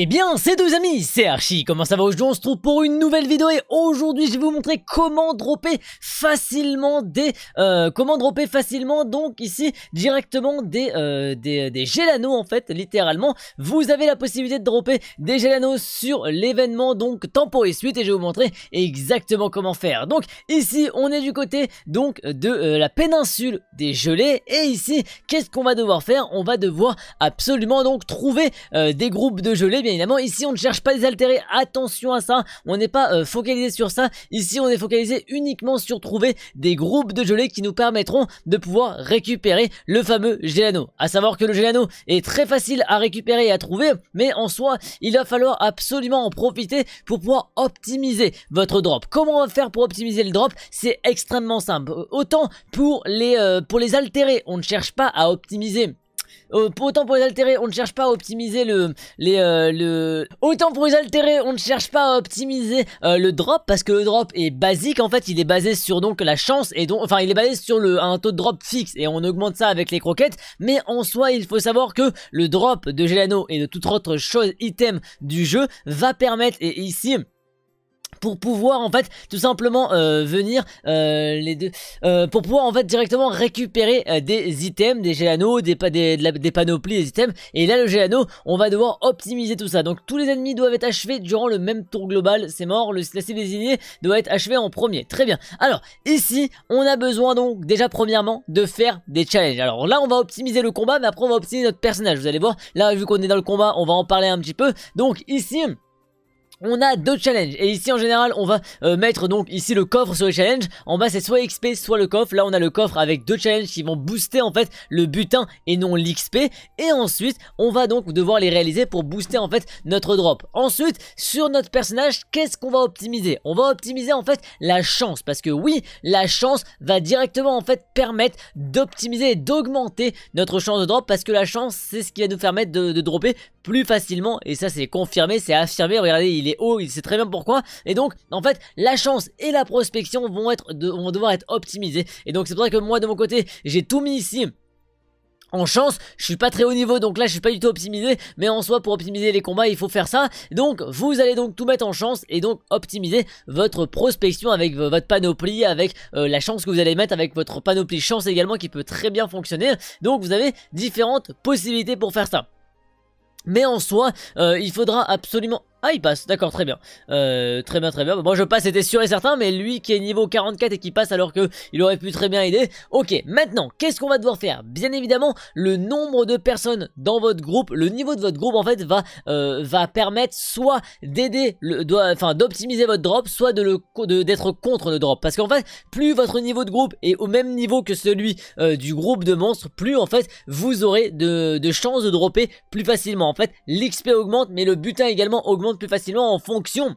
Eh bien, c'est deux amis, c'est Archie, comment ça va Aujourd'hui, on se trouve pour une nouvelle vidéo et aujourd'hui, je vais vous montrer comment dropper facilement des... Euh, comment dropper facilement, donc ici, directement des, euh, des, des en fait, littéralement. Vous avez la possibilité de dropper des gelanos sur l'événement, donc Tempo et Suite et je vais vous montrer exactement comment faire. Donc, ici, on est du côté, donc, de euh, la péninsule des gelées, et ici, qu'est-ce qu'on va devoir faire On va devoir absolument, donc, trouver euh, des groupes de gelées, évidemment, ici on ne cherche pas les altérer, attention à ça, on n'est pas euh, focalisé sur ça, ici on est focalisé uniquement sur trouver des groupes de gelées qui nous permettront de pouvoir récupérer le fameux gelano. À savoir que le gelano est très facile à récupérer et à trouver, mais en soi, il va falloir absolument en profiter pour pouvoir optimiser votre drop. Comment on va faire pour optimiser le drop C'est extrêmement simple. Autant pour les, altérer, euh, pour les on ne cherche pas à optimiser euh, autant pour les altérer, on ne cherche pas à optimiser le, les, euh, le, autant pour les altérer, on ne cherche pas à optimiser euh, le drop parce que le drop est basique. En fait, il est basé sur donc la chance et donc, enfin, il est basé sur le un taux de drop fixe et on augmente ça avec les croquettes. Mais en soi, il faut savoir que le drop de Gelano et de toute autre chose item du jeu va permettre et ici pour pouvoir en fait tout simplement euh, venir euh, les deux euh, pour pouvoir en fait directement récupérer des items des géanos, des, des, des panoplies des items et là le géano on va devoir optimiser tout ça donc tous les ennemis doivent être achevés durant le même tour global c'est mort le la désigné doit être achevée en premier très bien alors ici on a besoin donc déjà premièrement de faire des challenges alors là on va optimiser le combat mais après on va optimiser notre personnage vous allez voir là vu qu'on est dans le combat on va en parler un petit peu donc ici on a deux challenges et ici en général on va euh, mettre donc ici le coffre sur les challenges en bas c'est soit XP soit le coffre là on a le coffre avec deux challenges qui vont booster en fait le butin et non l'XP et ensuite on va donc devoir les réaliser pour booster en fait notre drop ensuite sur notre personnage qu'est-ce qu'on va optimiser on va optimiser en fait la chance parce que oui la chance va directement en fait permettre d'optimiser et d'augmenter notre chance de drop parce que la chance c'est ce qui va nous permettre de, de dropper plus facilement et ça c'est confirmé, c'est affirmé, regardez il est haut, il sait très bien pourquoi et donc en fait la chance et la prospection vont, être devoir être optimisées et donc c'est pour ça que moi de mon côté j'ai tout mis ici en chance, je suis pas très haut niveau donc là je suis pas du tout optimisé mais en soi pour optimiser les combats il faut faire ça donc vous allez donc tout mettre en chance et donc optimiser votre prospection avec votre panoplie, avec euh, la chance que vous allez mettre avec votre panoplie chance également qui peut très bien fonctionner donc vous avez différentes possibilités pour faire ça mais en soi, euh, il faudra absolument ah il passe, d'accord très bien, euh, très bien très bien, moi je passe c'était sûr et certain mais lui qui est niveau 44 et qui passe alors que il aurait pu très bien aider, ok maintenant qu'est-ce qu'on va devoir faire Bien évidemment le nombre de personnes dans votre groupe, le niveau de votre groupe en fait va, euh, va permettre soit d'aider, enfin d'optimiser votre drop, soit de d'être contre le drop, parce qu'en fait plus votre niveau de groupe est au même niveau que celui euh, du groupe de monstres, plus en fait vous aurez de, de chances de dropper plus facilement, en fait l'XP augmente mais le butin également augmente plus facilement en fonction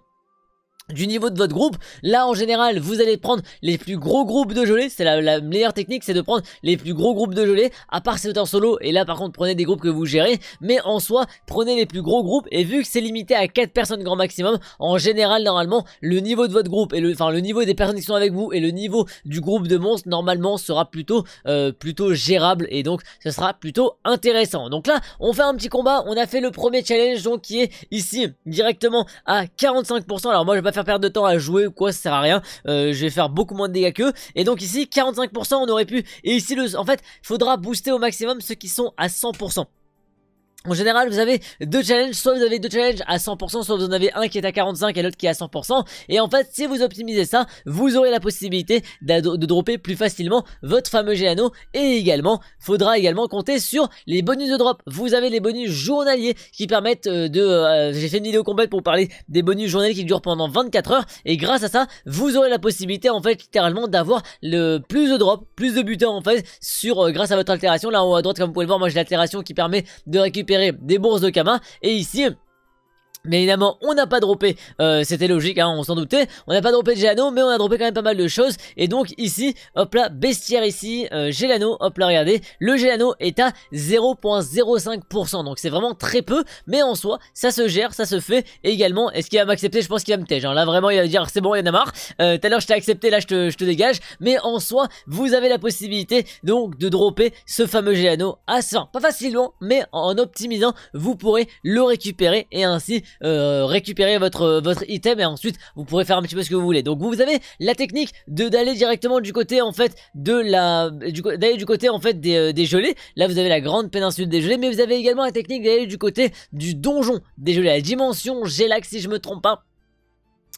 du niveau de votre groupe. Là, en général, vous allez prendre les plus gros groupes de gelée. C'est la, meilleure technique, c'est de prendre les plus gros groupes de gelée. À part si auteurs solo, et là, par contre, prenez des groupes que vous gérez. Mais en soi, prenez les plus gros groupes. Et vu que c'est limité à 4 personnes grand maximum, en général, normalement, le niveau de votre groupe et le, enfin, le niveau des personnes qui sont avec vous et le niveau du groupe de monstres, normalement, sera plutôt, euh, plutôt gérable. Et donc, ce sera plutôt intéressant. Donc là, on fait un petit combat. On a fait le premier challenge, donc qui est ici directement à 45%. Alors moi, je vais pas faire perdre de temps à jouer ou quoi, ça sert à rien. Euh, je vais faire beaucoup moins de dégâts qu'eux. Et donc ici, 45% on aurait pu. Et ici, le, en fait, faudra booster au maximum ceux qui sont à 100%. En général, vous avez deux challenges, soit vous avez deux challenges à 100%, soit vous en avez un qui est à 45 et l'autre qui est à 100%. Et en fait, si vous optimisez ça, vous aurez la possibilité de dropper plus facilement votre fameux Géano. Et également, faudra également compter sur les bonus de drop. Vous avez les bonus journaliers qui permettent euh, de... Euh, j'ai fait une vidéo complète pour parler des bonus journaliers qui durent pendant 24 heures. Et grâce à ça, vous aurez la possibilité, en fait, littéralement, d'avoir le plus de drop, plus de buteurs en fait, sur euh, grâce à votre altération. Là, en haut à droite, comme vous pouvez le voir, moi j'ai l'altération qui permet de récupérer des bourses de Kama. Et ici, mais évidemment, on n'a pas droppé, euh, c'était logique, hein, on s'en doutait, on n'a pas droppé de Gelano, mais on a droppé quand même pas mal de choses, et donc ici, hop là, bestiaire ici, euh, hop là, regardez, le géano est à 0.05%, donc c'est vraiment très peu, mais en soi, ça se gère, ça se fait, et également, est-ce qu'il va m'accepter Je pense qu'il va me taire. là vraiment, il va dire, c'est bon, il y en a marre, euh, tout à l'heure je t'ai accepté, là je te, je te dégage, mais en soi, vous avez la possibilité, donc, de dropper ce fameux géano à 100, pas facilement, mais en optimisant, vous pourrez le récupérer, et ainsi euh, récupérer votre votre item et ensuite vous pourrez faire un petit peu ce que vous voulez. Donc vous avez la technique de d'aller directement du côté en fait de la d'aller du, côté en fait des, euh, des, gelées. Là vous avez la grande péninsule des gelées, mais vous avez également la technique d'aller du côté du donjon des gelées, la dimension gelax si je me trompe pas.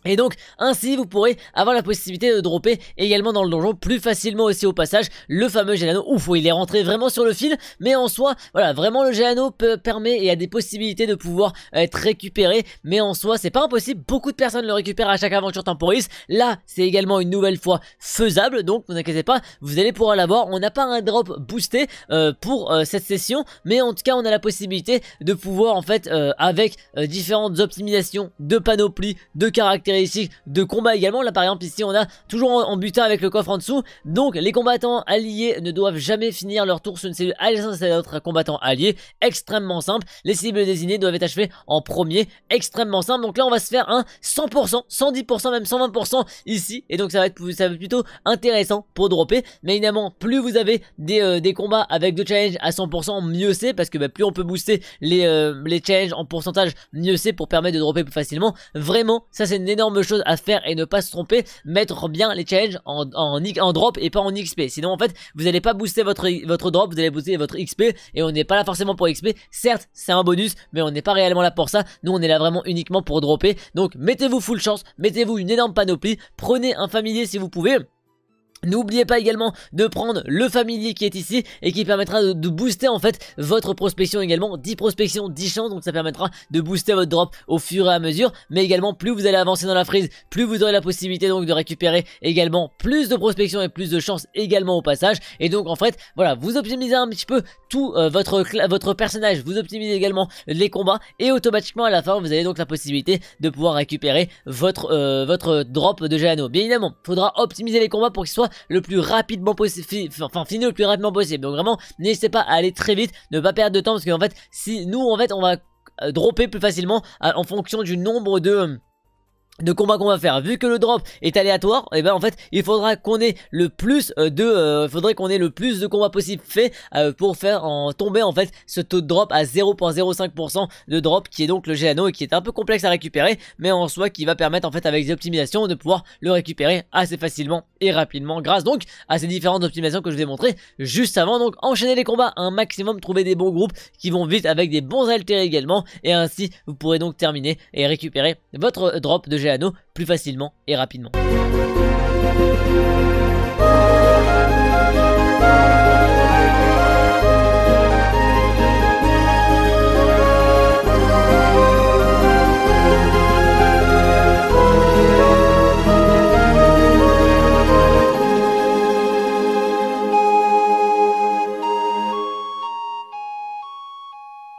Et donc ainsi vous pourrez avoir la possibilité de dropper également dans le donjon plus facilement aussi au passage le fameux Gelano. Ouf, il est rentré vraiment sur le fil, mais en soi, voilà, vraiment le Gelano permet et a des possibilités de pouvoir euh, être récupéré, mais en soi c'est pas impossible, beaucoup de personnes le récupèrent à chaque aventure temporis. Là, c'est également une nouvelle fois faisable, donc ne vous inquiétez pas, vous allez pouvoir l'avoir. On n'a pas un drop boosté euh, pour euh, cette session, mais en tout cas on a la possibilité de pouvoir en fait avec différentes optimisations de panoplie, de caractères, caractéristiques de combat également. Là par exemple ici on a toujours en, butin avec le coffre en dessous. Donc les combattants alliés ne doivent jamais finir leur tour sur une cellule adjacente à notre combattant allié. Extrêmement simple. Les cibles désignées doivent être achevées en premier. Extrêmement simple. Donc là on va se faire un 100%, 110%, même 120% ici. Et donc ça va être, ça plutôt intéressant pour dropper. Mais évidemment plus vous avez des, euh, combats avec deux challenges à 100% mieux c'est parce que bah, plus on peut booster les, euh, les challenges en pourcentage mieux c'est pour permettre de dropper plus facilement. Vraiment ça c'est énorme chose à faire et ne pas se tromper, mettre bien les challenges en, drop et pas en XP. Sinon, en fait, vous n'allez pas booster votre, votre drop, vous allez booster votre XP et on n'est pas là forcément pour XP. Certes, c'est un bonus, mais on n'est pas réellement là pour ça. Nous, on est là vraiment uniquement pour dropper. Donc, mettez-vous full chance, mettez-vous une énorme panoplie, prenez un familier si vous pouvez. N'oubliez pas également de prendre le familier qui est ici et qui permettra de, booster en fait votre prospection également. 10 prospections, 10 chances, donc ça permettra de booster votre drop au fur et à mesure. Mais également, plus vous allez avancer dans la frise, plus vous aurez la possibilité donc de récupérer également plus de prospection et plus de chances également au passage. Et donc en fait, voilà, vous optimisez un petit peu tout euh, votre, votre personnage, vous optimisez également les combats et automatiquement à la fin, vous avez donc la possibilité de pouvoir récupérer votre, euh, votre drop de Géano. Bien évidemment, faudra optimiser les combats pour qu'ils soient le plus rapidement possible, enfin finir le plus rapidement possible. Donc vraiment, n'hésitez pas à aller très vite, ne pas perdre de temps parce qu'en fait, si nous en fait on va euh, dropper plus facilement en fonction du nombre de euh, de combat qu'on va faire vu que le drop est aléatoire et eh ben en fait il faudra qu'on ait le plus euh, de euh, faudrait qu'on ait le plus de combats possible fait euh, pour faire en tomber en fait ce taux de drop à 0.05% de drop qui est donc le géano et qui est un peu complexe à récupérer mais en soi qui va permettre en fait avec des optimisations de pouvoir le récupérer assez facilement et rapidement grâce donc à ces différentes optimisations que je vous ai montré juste avant donc enchaîner les combats un maximum trouver des bons groupes qui vont vite avec des bons altérés également et ainsi vous pourrez donc terminer et récupérer votre drop de Géano à plus facilement et rapidement.